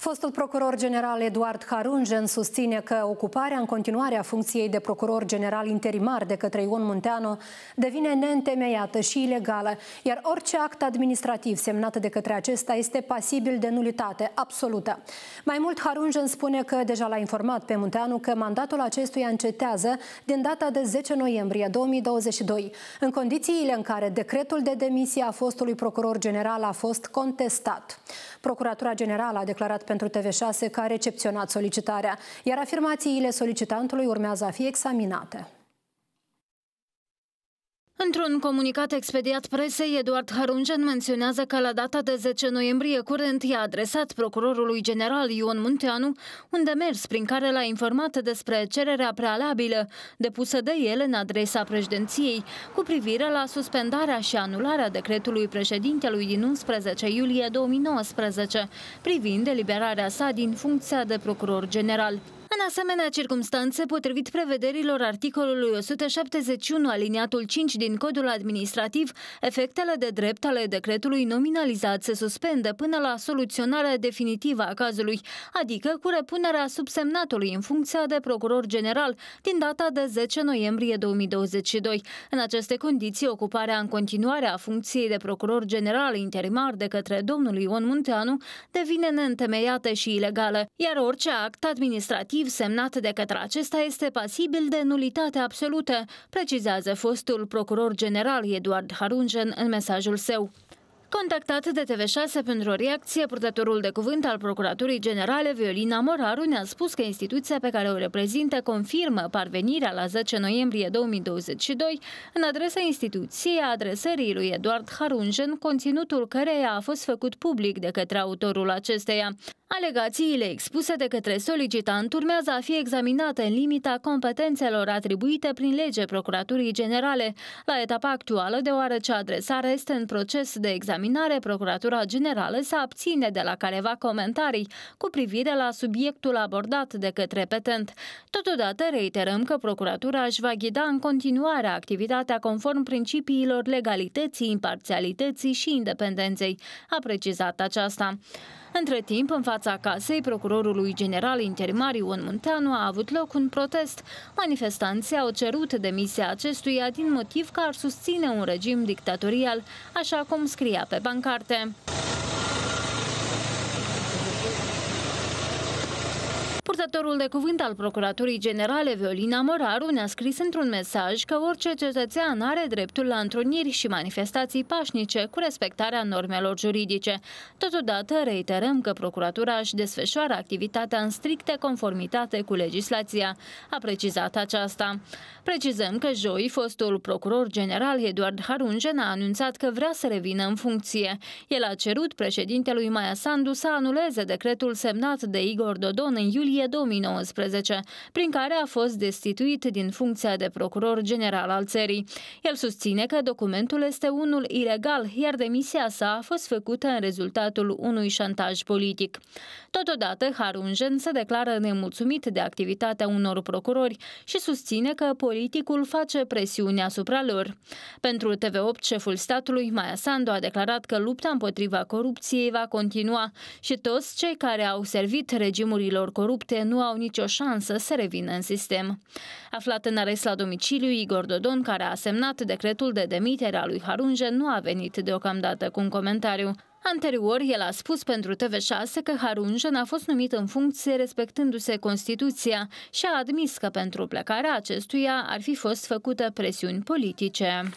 Fostul procuror general Eduard Harungen susține că ocuparea în continuare a funcției de procuror general interimar de către Ion Munteanu devine neîntemeiată și ilegală, iar orice act administrativ semnat de către acesta este pasibil de nulitate absolută. Mai mult, Harungen spune că deja l-a informat pe Munteanu că mandatul acestuia încetează din data de 10 noiembrie 2022, în condițiile în care decretul de demisie a fostului procuror general a fost contestat. Procuratura Generală a declarat pentru TV6 care a recepționat solicitarea, iar afirmațiile solicitantului urmează a fi examinate. Într-un comunicat expediat presei, Eduard Harungen menționează că la data de 10 noiembrie curent i-a adresat procurorului general Ion Munteanu un demers prin care l-a informat despre cererea prealabilă depusă de el în adresa președinției cu privire la suspendarea și anularea decretului președintelui din 11 iulie 2019 privind eliberarea sa din funcția de procuror general. În asemenea circumstanțe, potrivit prevederilor articolului 171 aliniatul 5 din Codul Administrativ, efectele de drept ale decretului nominalizat se suspendă până la soluționarea definitivă a cazului, adică cu repunerea subsemnatului în funcția de procuror general din data de 10 noiembrie 2022. În aceste condiții, ocuparea în continuare a funcției de procuror general interimar de către domnul Ion Munteanu devine neîntemeiată și ilegală, iar orice act administrativ semnat de către acesta este pasibil de nulitate absolută, precizează fostul procuror general Eduard Harungen în mesajul său. Contactat de TV6 pentru o reacție, purtătorul de cuvânt al Procuraturii Generale, Violina Moraru, ne-a spus că instituția pe care o reprezintă confirmă parvenirea la 10 noiembrie 2022 în adresa instituției a adresării lui Eduard Harunjen, conținutul căreia a fost făcut public de către autorul acesteia. Alegațiile expuse de către solicitant urmează a fi examinate în limita competențelor atribuite prin lege Procuraturii Generale, la etapa actuală, deoarece adresarea este în proces de examinare, Procuratura Generală se abține de la careva comentarii cu privire la subiectul abordat de către petent. Totodată reiterăm că Procuratura își va ghida în continuare activitatea conform principiilor legalității, imparțialității și independenței, a precizat aceasta. Între timp, în fața fața casei procurorului general interimar Ion Munteanu a avut loc un protest. Manifestanții au cerut demisia acestuia din motiv că ar susține un regim dictatorial, așa cum scria pe bancarte. Purtătorul de cuvânt al Procuratorii Generale Violina Moraru ne-a scris într-un mesaj că orice cetățean are dreptul la întruniri și manifestații pașnice cu respectarea normelor juridice. Totodată reiterăm că Procuratura își desfășoară activitatea în strictă conformitate cu legislația, a precizat aceasta. Precizăm că joi, fostul procuror general Eduard Harungen a anunțat că vrea să revină în funcție. El a cerut președintelui Maia Sandu să anuleze decretul semnat de Igor Dodon în iulie 2019, prin care a fost destituit din funcția de procuror general al țării. El susține că documentul este unul ilegal, iar demisia sa a fost făcută în rezultatul unui șantaj politic. Totodată, Harunjen se declară nemulțumit de activitatea unor procurori și susține că politicul face presiune asupra lor. Pentru TV8, șeful statului, Maia Sandu, a declarat că lupta împotriva corupției va continua și toți cei care au servit regimurilor corupte care nu au nicio șansă să revină în sistem. Aflat în arest la domiciliu, Igor Dodon, care a semnat decretul de demitere a lui Harunje, nu a venit deocamdată cu un comentariu. Anterior, el a spus pentru TV6 că Harunjen a fost numit în funcție respectându-se Constituția și a admis că pentru plecarea acestuia ar fi fost făcută presiuni politice.